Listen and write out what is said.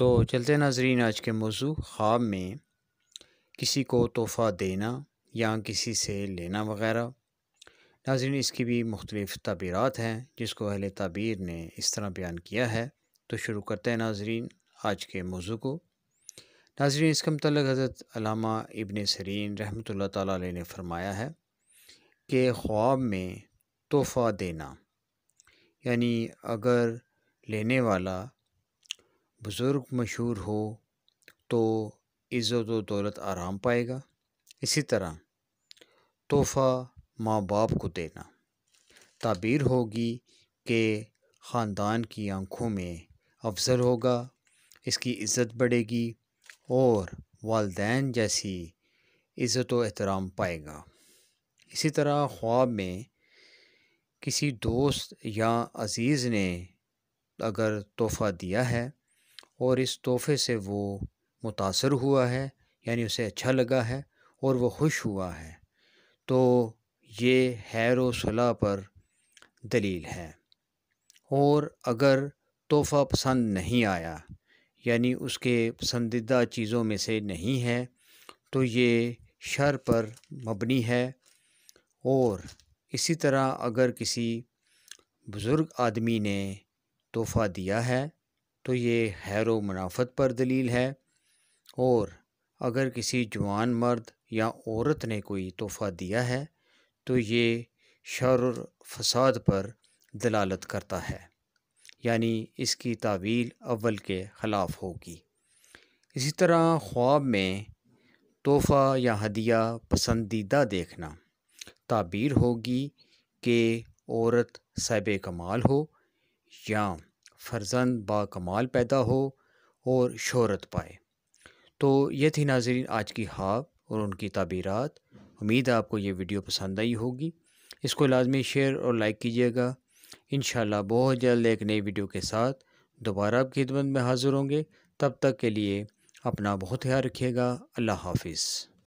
तो चलते नाजरीन आज के मौजू ख्वाब में किसी को तोहफ़ा देना या किसी से लेना वगैरह नाजरीन इसकी भी मुख्तलिफ़ तबीरत हैं जिसको अहल तबीर ने इस तरह बयान किया है तो शुरू करते हैं नाजरीन आज के मौजू को नाजरीन इसका मतलब हज़रत अलामा इबन सरीन रहमत ला ने फरमाया है कि ख्वाब में तोहफ़ा देना यानी अगर लेने वाला बुज़ुर्ग मशहूर हो तो इज़्ज़त व दौलत आराम पाएगा इसी तरह तोहफ़ा माँ बाप को देना ताबीर होगी कि ख़ानदान की आंखों में अफजल होगा इसकी इज़्ज़त बढ़ेगी और वालदेन जैसी इज़्ज़त व एहतराम पाएगा इसी तरह ख्वाब में किसी दोस्त या अज़ीज़ ने अगर तोहफ़ा दिया है और इस तोहफे से वो मुतासर हुआ है यानी उसे अच्छा लगा है और वो खुश हुआ है तो ये हैर वसला पर दलील है और अगर तोहफ़ा पसंद नहीं आया यानी उसके पसंदीदा चीज़ों में से नहीं है तो ये शर पर मबनी है और इसी तरह अगर किसी बुज़ुर्ग आदमी ने तोहफ़ा दिया है तो ये व मुनाफत पर दलील है और अगर किसी जवान मर्द या औरत ने कोई तोहफ़ा दिया है तो ये शर और फसाद पर दलालत करता है यानी इसकी तावील अव्वल के ख़िलाफ़ होगी इसी तरह ख्वाब में तोहफ़ा या हदिया पसंदीदा देखना ताबीर होगी कि औरत साहिब कमाल हो या फर्जंद बाकमाल पैदा हो और शहरत पाए तो ये थी नाजरीन आज की हाब और उनकी तबीरत उम्मीद है आपको ये वीडियो पसंद आई होगी इसको लाजमी शेयर और लाइक कीजिएगा इन बहुत जल्द एक नई वीडियो के साथ दोबारा आपकी खिदमत में हाज़िर होंगे तब तक के लिए अपना बहुत ख्याल रखिएगा अल्लाह हाफिज़